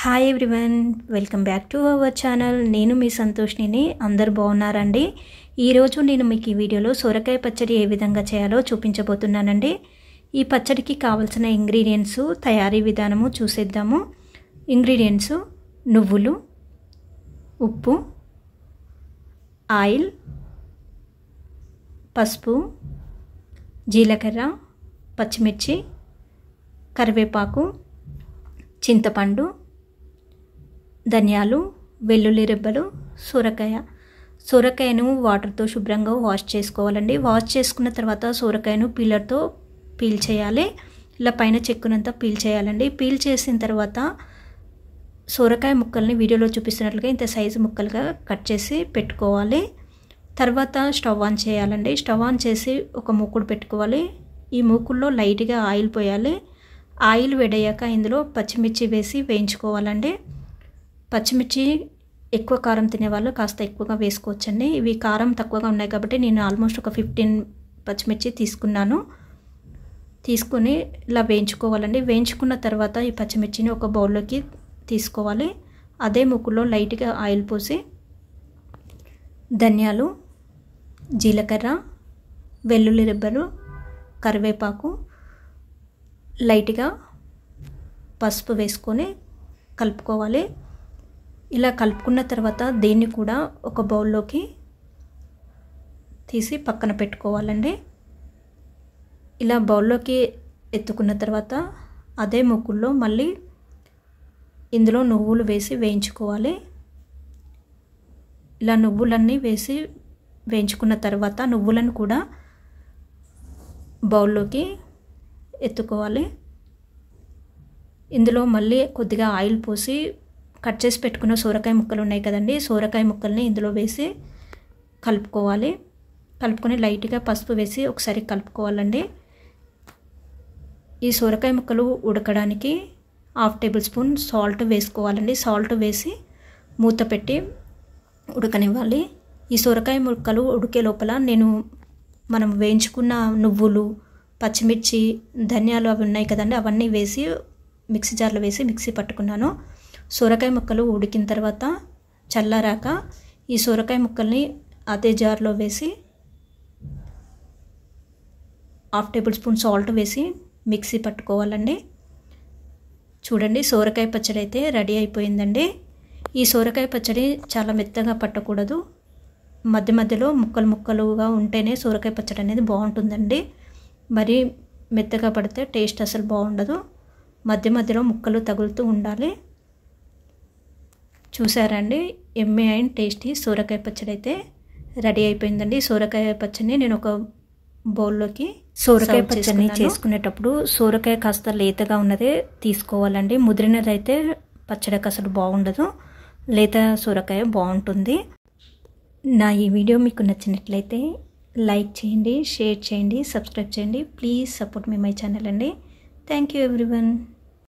hi everyone welcome back to our channel నేను మీ సంతోష్ని అందరు బాగున్నారండి ఈరోజు నేను మీకు ఈ వీడియోలో సొరకాయ పచ్చడి ఏ విధంగా చేయాలో చూపించబోతున్నానండి ఈ పచ్చడికి కావలసిన ఇంగ్రీడియంట్స్ తయారీ విధానము చూసేద్దాము ఇంగ్రీడియంట్స్ నువ్వులు ఉప్పు ఆయిల్ పసుపు జీలకర్ర పచ్చిమిర్చి కరివేపాకు చింతపండు ధనియాలు వెల్లుల్లి రెబ్బలు సొరకాయ సొరకాయను వాటర్తో శుభ్రంగా వాష్ చేసుకోవాలండి వాష్ చేసుకున్న తర్వాత సొరకాయను పీలర్తో పీల్ చేయాలి ఇలా పైన చెక్కునంతా పీల్ చేయాలండి పీల్ చేసిన తర్వాత సొరకాయ ముక్కల్ని వీడియోలో చూపిస్తున్నట్లుగా ఇంత సైజు ముక్కలుగా కట్ చేసి పెట్టుకోవాలి తర్వాత స్టవ్ ఆన్ చేయాలండి స్టవ్ ఆన్ చేసి ఒక మూకుడు పెట్టుకోవాలి ఈ మూకుల్లో లైట్గా ఆయిల్ పోయాలి ఆయిల్ వేడయ్యాక ఇందులో పచ్చిమిర్చి వేసి వేయించుకోవాలండి పచ్చిమిర్చి ఎక్కువ కారం తినేవాళ్ళు కాస్త ఎక్కువగా వేసుకోవచ్చండి ఇవి కారం తక్కువగా ఉన్నాయి కాబట్టి నేను ఆల్మోస్ట్ ఒక ఫిఫ్టీన్ పచ్చిమిర్చి తీసుకున్నాను తీసుకుని ఇలా వేయించుకోవాలండి వేయించుకున్న తర్వాత ఈ పచ్చిమిర్చిని ఒక బౌల్లోకి తీసుకోవాలి అదే ముక్కులో లైట్గా ఆయిల్ పోసి ధనియాలు జీలకర్ర వెల్లుల్లి రెబ్బలు కరివేపాకు లైట్గా పసుపు వేసుకొని కలుపుకోవాలి ఇలా కలుపుకున్న తర్వాత దీన్ని కూడా ఒక బౌల్లోకి తీసి పక్కన పెట్టుకోవాలండి ఇలా బౌల్లోకి ఎత్తుకున్న తర్వాత అదే ముక్కుల్లో మళ్ళీ ఇందులో నువ్వులు వేసి వేయించుకోవాలి ఇలా నువ్వులన్నీ వేసి వేయించుకున్న తర్వాత నువ్వులను కూడా బౌల్లోకి ఎత్తుకోవాలి ఇందులో మళ్ళీ కొద్దిగా ఆయిల్ పోసి కట్ చేసి పెట్టుకున్న సోరకాయ ముక్కలు ఉన్నాయి కదండి సోరకాయ ముక్కల్ని ఇందులో వేసి కలుపుకోవాలి కలుపుకొని లైట్గా పసుపు వేసి ఒకసారి కలుపుకోవాలండి ఈ సోరకాయ ముక్కలు ఉడకడానికి హాఫ్ టేబుల్ స్పూన్ సాల్ట్ వేసుకోవాలండి సాల్ట్ వేసి మూత పెట్టి ఉడకనివ్వాలి ఈ సొరకాయ ముక్కలు ఉడికే లోపల నేను మనం వేయించుకున్న నువ్వులు పచ్చిమిర్చి ధనియాలు అవి ఉన్నాయి కదండి అవన్నీ వేసి మిక్సీ జార్లో వేసి మిక్సీ పట్టుకున్నాను సొరకాయ ముక్కలు ఉడికిన తర్వాత చల్లారాక ఈ సొరకాయ ముక్కల్ని అదే జార్లో వేసి హాఫ్ టేబుల్ స్పూన్ సాల్ట్ వేసి మిక్సీ పట్టుకోవాలండి చూడండి సోరకాయ పచ్చడి అయితే రెడీ అయిపోయిందండి ఈ సోరకాయ పచ్చడి చాలా మెత్తగా పట్టకూడదు మధ్య మధ్యలో ముక్కలు ముక్కలుగా ఉంటేనే సోరకాయ పచ్చడి అనేది బాగుంటుందండి మరి మెత్తగా పడితే టేస్ట్ అసలు బాగుండదు మధ్య మధ్యలో ముక్కలు తగులుతూ ఉండాలి చూసారండి ఎంఏ అండ్ టేస్టీ సోరకాయ పచ్చడి అయితే రెడీ అయిపోయిందండి సోరకాయ పచ్చడిని నేను ఒక బౌల్లోకి సోరకాయ పచ్చడిని చేసుకునేటప్పుడు సోరకాయ కాస్త లేతగా ఉన్నదే తీసుకోవాలండి ముదిరినది అయితే పచ్చడికి అసలు బాగుండదు లేత సోరకాయ బాగుంటుంది నా ఈ వీడియో మీకు నచ్చినట్లయితే లైక్ చేయండి షేర్ చేయండి సబ్స్క్రైబ్ చేయండి please support me my channel అండి థ్యాంక్ యూ ఎవ్రీవన్